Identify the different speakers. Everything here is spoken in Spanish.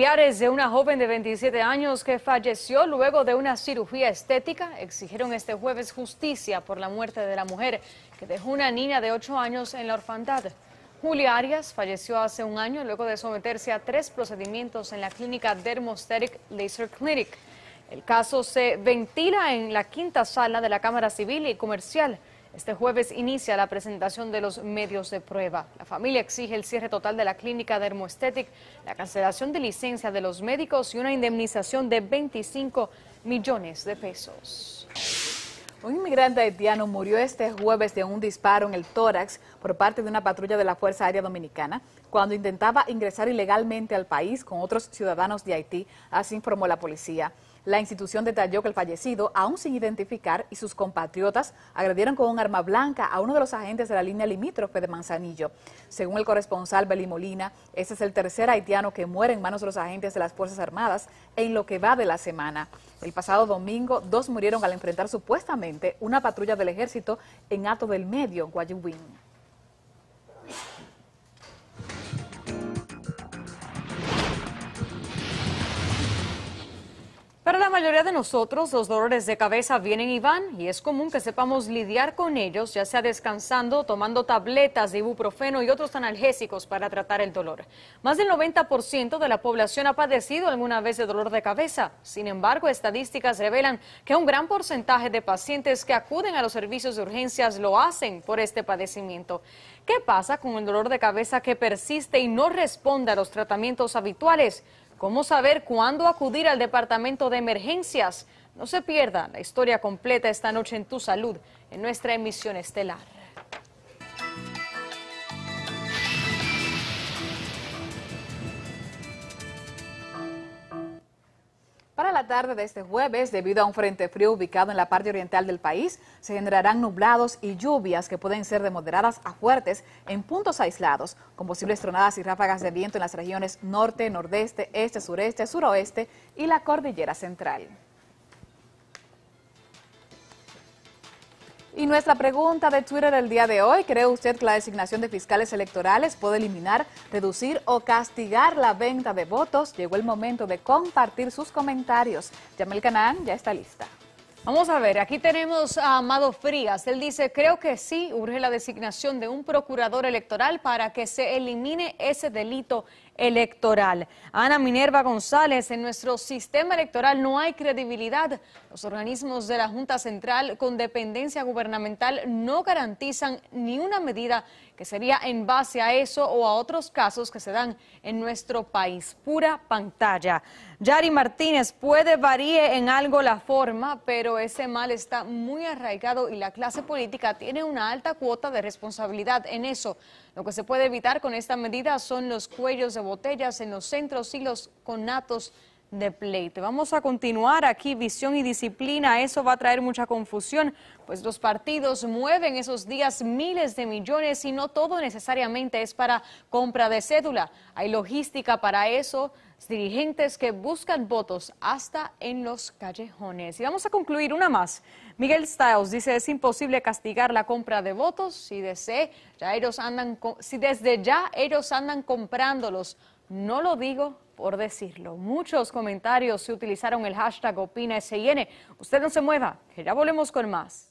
Speaker 1: Familiares de una joven de 27 años que falleció luego de una cirugía estética exigieron este jueves justicia por la muerte de la mujer que dejó una niña de 8 años en la orfandad. Julia Arias falleció hace un año luego de someterse a tres procedimientos en la clínica Dermostatic Laser Clinic. El caso se ventila en la quinta sala de la Cámara Civil y Comercial. Este jueves inicia la presentación de los medios de prueba. La familia exige el cierre total de la clínica de la cancelación de licencia de los médicos y una indemnización de 25 millones de pesos.
Speaker 2: Un inmigrante haitiano murió este jueves de un disparo en el tórax por parte de una patrulla de la Fuerza Aérea Dominicana cuando intentaba ingresar ilegalmente al país con otros ciudadanos de Haití, así informó la policía. La institución detalló que el fallecido, aún sin identificar, y sus compatriotas agredieron con un arma blanca a uno de los agentes de la línea limítrofe de Manzanillo. Según el corresponsal Beli Molina, este es el tercer haitiano que muere en manos de los agentes de las Fuerzas Armadas en lo que va de la semana. El pasado domingo, dos murieron al enfrentar supuestamente una patrulla del ejército en Ato del Medio, Guayubín.
Speaker 1: Para la mayoría de nosotros, los dolores de cabeza vienen y van y es común que sepamos lidiar con ellos, ya sea descansando, tomando tabletas de ibuprofeno y otros analgésicos para tratar el dolor. Más del 90% de la población ha padecido alguna vez de dolor de cabeza. Sin embargo, estadísticas revelan que un gran porcentaje de pacientes que acuden a los servicios de urgencias lo hacen por este padecimiento. ¿Qué pasa con el dolor de cabeza que persiste y no responde a los tratamientos habituales? ¿Cómo saber cuándo acudir al departamento de emergencias? No se pierda la historia completa esta noche en Tu Salud, en nuestra emisión estelar.
Speaker 2: Para la tarde de este jueves, debido a un frente frío ubicado en la parte oriental del país, se generarán nublados y lluvias que pueden ser de moderadas a fuertes en puntos aislados, con posibles tronadas y ráfagas de viento en las regiones norte, nordeste, este, sureste, suroeste y la cordillera central. Y nuestra pregunta de Twitter el día de hoy, ¿cree usted que la designación de fiscales electorales puede eliminar, reducir o castigar la venta de votos? Llegó el momento de compartir sus comentarios. Yamel canal, ya está lista. Vamos a
Speaker 1: ver, aquí tenemos a Amado Frías. Él dice, creo que sí, urge la designación de un procurador electoral para que se elimine ese delito electoral. Ana Minerva González, en nuestro sistema electoral no hay credibilidad. Los organismos de la Junta Central con dependencia gubernamental no garantizan ni una medida que sería en base a eso o a otros casos que se dan en nuestro país. Pura pantalla. Yari Martínez, puede varíe en algo la forma, pero ese mal está muy arraigado y la clase política tiene una alta cuota de responsabilidad en eso. Lo que se puede evitar con esta medida son los cuellos de botellas en los centros y los conatos de pleite. Vamos a continuar aquí, visión y disciplina, eso va a traer mucha confusión, pues los partidos mueven esos días miles de millones y no todo necesariamente es para compra de cédula, hay logística para eso, dirigentes que buscan votos hasta en los callejones. Y vamos a concluir una más. Miguel Stiles dice es imposible castigar la compra de votos si desee, ya andan si desde ya ellos andan comprándolos. No lo digo por decirlo. Muchos comentarios se utilizaron el hashtag OpinaSIN. Usted no se mueva, que ya volvemos con más.